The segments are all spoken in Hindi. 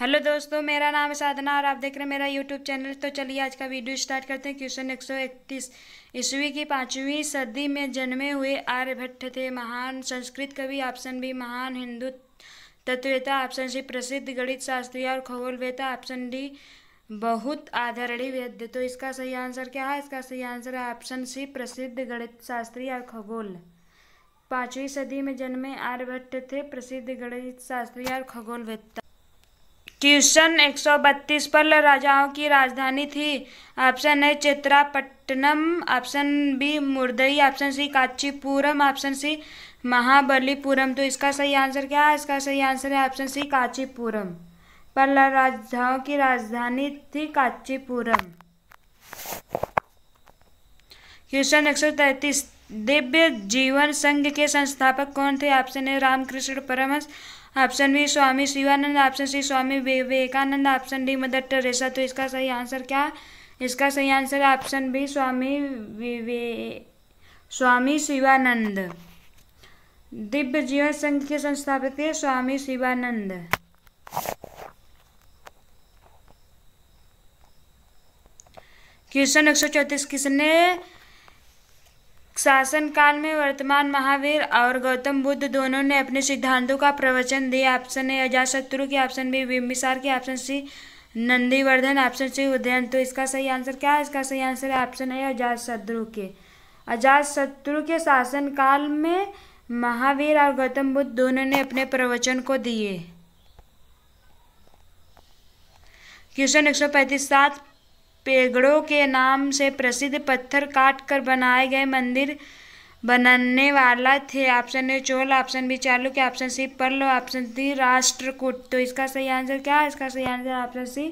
हेलो दोस्तों मेरा नाम है साधना और आप देख रहे हैं मेरा यूट्यूब चैनल तो चलिए आज का वीडियो स्टार्ट करते हैं क्वेश्चन एक सौ इकतीस ईस्वी की पाँचवीं सदी में जन्मे हुए आर्यभट्ट थे महान संस्कृत कवि ऑप्शन बी महान हिंदू तत्वेता ऑप्शन सी प्रसिद्ध गणित शास्त्रीय और खगोलवेता ऑप्शन डी बहुत आदरणीय वेद्य तो इसका सही आंसर क्या है इसका सही आंसर है ऑप्शन सी प्रसिद्ध गणित शास्त्री और खगोल पाँचवीं सदी में जन्मे आर्यभट्ट थे प्रसिद्ध गणित शास्त्री और खगोलवेत्ता क्वेश्चन 132 पर राजाओं की राजधानी थी ऑप्शन है चित्रापट्टनम ऑप्शन बी मुर्दई option C Kanchipuram option C Mahabalipuram तो इसका सही आंसर क्या है इसका सही आंसर है ऑप्शन सी कांचीपुरम पर राजाओं की राजधानी थी कांचीपुरम क्वेश्चन एक सौ तैतीस दिव्य जीवन संघ के संस्थापक कौन थे option A Ramakrishna Paramhansa option B Swami Shivananda option C Swami Vivekananda option D Mother Teresa तो इसका सही आंसर क्या इसका सही आंसर ऑप्शन बी स्वामी विवे स्वामी शिवानंद दिव्य जीवन संघ के संस्थापक थे स्वामी शिवानंद क्वेश्चन एक सौ चौतीस किसने शासनकाल में वर्तमान महावीर और गौतम बुद्ध दोनों ने अपने सिद्धांतों का प्रवचन दिया ऑप्शन ए अजाशत्रु के ऑप्शन बी बिम्बिसार के option C Nandivardhana option C Udayan तो इसका सही आंसर क्या है इसका सही आंसर है ऑप्शन ए अजाशत्रु के अजातशत्रु के शासनकाल में महावीर और गौतम बुद्ध दोनों ने अपने प्रवचन को दिए क्वेश्चन एक सौ पैंतीस सात पेंगड़ो के नाम से प्रसिद्ध पत्थर काट कर बनाए गए मंदिर बनने वाला थे option A Chola option B चालू के ऑप्शन सी पल्लो ऑप्शन डी राष्ट्रकूट तो इसका सही आंसर क्या है इसका सही आंसर ऑप्शन सी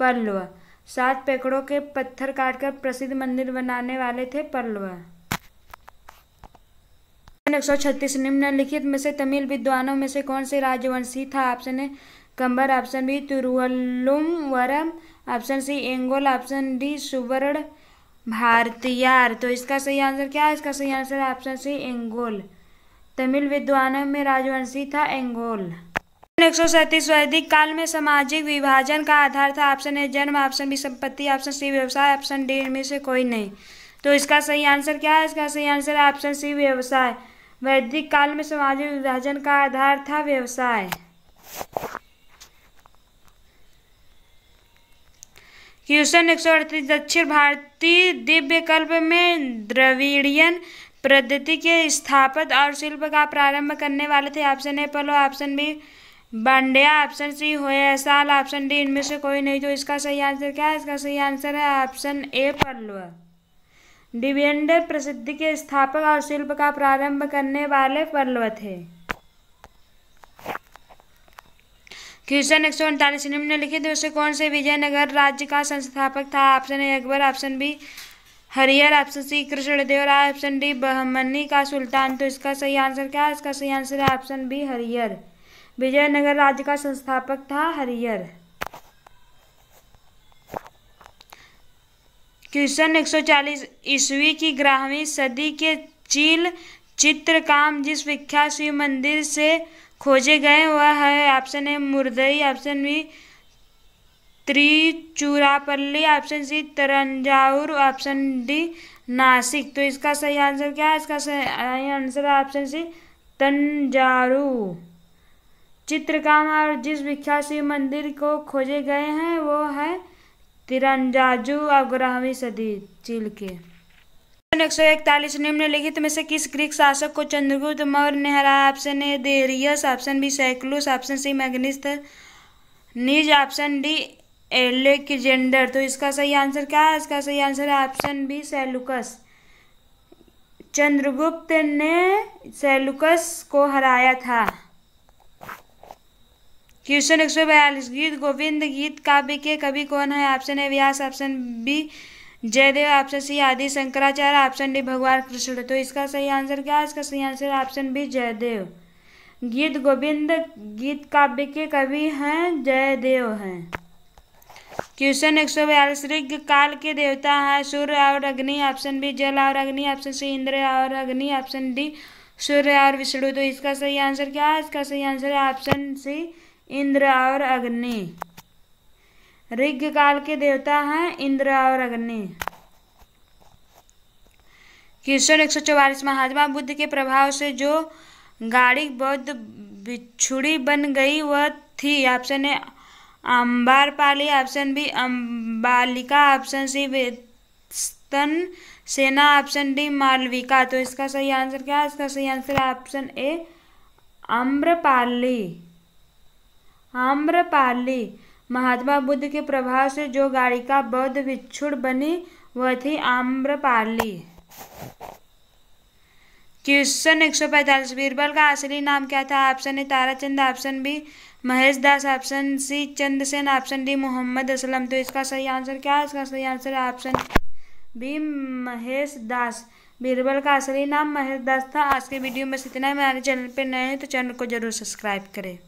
पल्लव सात पेकड़ों के पत्थर काटकर प्रसिद्ध मंदिर बनाने वाले थे पल्लव एक सौ छत्तीस निम्नलिखित में से तमिल विद्वानों में से कौन से राजवंशी था option A Kambar option B वरम ऑप्शन सी एंगोल ऑप्शन डी सुवर्ण भारतीयार तो इसका सही आंसर क्या है इसका सही आंसर है ऑप्शन सी एंगोल तमिल विद्वानों में राजवंशी था एंगोल एक सौ सैंतीस वैदिक काल में सामाजिक विभाजन का आधार था ऑप्शन ए जन्म ऑप्शन बी संपत्ति ऑप्शन सी व्यवसाय ऑप्शन डी इनमें से कोई नहीं तो इसका सही आंसर क्या है इसका सही आंसर है ऑप्शन सी व्यवसाय वैदिक काल में सामाजिक विभाजन का आधार था व्यवसाय क्वेश्चन एक सौ अड़तीस दक्षिण भारतीय दिव्य कल्प में द्रविड़ियन पद्धति के स्थापित और शिल्प का प्रारंभ करने वाले थे ऑप्शन ए पलो option B Pandya option C Hoysala option D इनमें से कोई नहीं तो इसका सही आंसर क्या है इसका सही आंसर है ऑप्शन ए पल्लव डिवेंडर प्रसिद्धि के स्थापक और शिल्प का प्रारंभ करने वाले पल्लव थे क्वेश्चन एक सौ उनतालीस निम्नलिखित में से कौन से विजयनगर राज्य का संस्थापक था option A Akbar option B Harihar option C Krishnadeva Raya option D Bahmani का सुल्तान तो इसका सही आंसर क्या है इसका सही आंसर है ऑप्शन बी हरियर विजयनगर राज्य का संस्थापक था हरियर क्वेश्चन एक सौ चालीस ईस्वी की ग्रहवीं सदी के चील चित्रकाम जिस विख्यात शिव मंदिर से खोजे गए वह है ऑप्शन ए मुरदई option B Tiruchirappalli option C Thanjavur option D Nashik तो इसका सही आंसर क्या है इसका सही आंसर है ऑप्शन सी तंजारू चित्रकाम और जिस विख्यात शिव मंदिर को खोजे गए हैं वो है तिरंजाजू और ग्रहवीं सदी चील के एक सौ इकतालीस निम्नलिखित में से किस ग्रीक शासक को चंद्रगुप्त मौर्य ने हराया option A Darius option B Seleucus option C Megasthenes option D Alexander तो इसका सही आंसर क्या है इसका सही आंसर है ऑप्शन बी सेलुकस चंद्रगुप्त ने सेलुकस को हराया था क्वेश्चन एक सौ बयालीस गीत गोविंद गीत काव्य के कवि कौन है option A Vyasa option B Jayadev option C Adi Shankaracharya option D भगवान कृष्ण तो इसका सही आंसर क्या है इसका सही आंसर ऑप्शन बी जयदेव गीत गोविंद गीत काव्य के कवि हैं जयदेव हैं क्वेश्चन एक सौ बयालीस ऋग काल के देवता हैं सूर्य और अग्नि ऑप्शन बी जल और अग्नि ऑप्शन सी इंद्र और अग्नि ऑप्शन डी सूर्य और विष्णु तो इसका सही आंसर क्या है इसका सही आंसर है ऑप्शन सी इंद्र और अग्नि ऋग काल के देवता हैं इंद्र और अग्नि क्वेश्चन एक सौ चौवालीस महात्मा बुद्ध के प्रभाव से जो गाड़ी बौद्ध बिछुड़ी बन गई वह थी option A Amrapali option B Ambalika option C वेतन सेना ऑप्शन डी मालविका तो इसका सही आंसर क्या है इसका सही आंसर है ऑप्शन ए अम्रपाली आम्रपाली महात्मा बुद्ध के प्रभाव से जो गाड़िका बौद्ध विच्छुड़ बनी वह थी आम्रपाली क्वेश्चन एक सौ पैंतालीस बीरबल का असली नाम क्या था option A Tarachand option B Mahesh Das option C Chandrasen option D Mohammad Aslam तो इसका सही आंसर क्या है इसका सही आंसर है ऑप्शन बी महेश दास बीरबल का असली नाम महेश दास था आज के वीडियो में इतना ही मेरे चैनल पर नए हैं तो चैनल को जरूर सब्सक्राइब करें